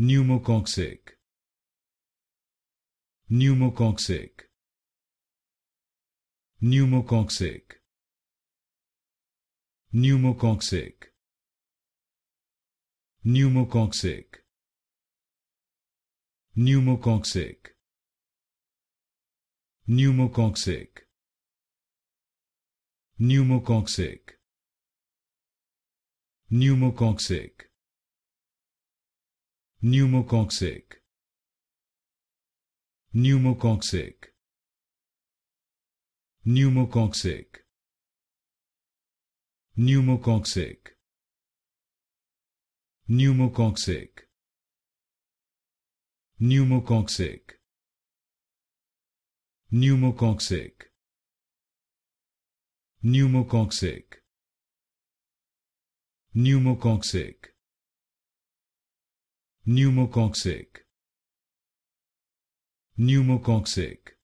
pneumococcic pneumococcic pneumococcic pneumococcic pneumococcic pneumococcic pneumococcic pneumococcic pneumococcic pneumoconque sick pneumoconque sick pneumoconque sick pneumoconque sick pneumoconque pneumococcic pneumococcic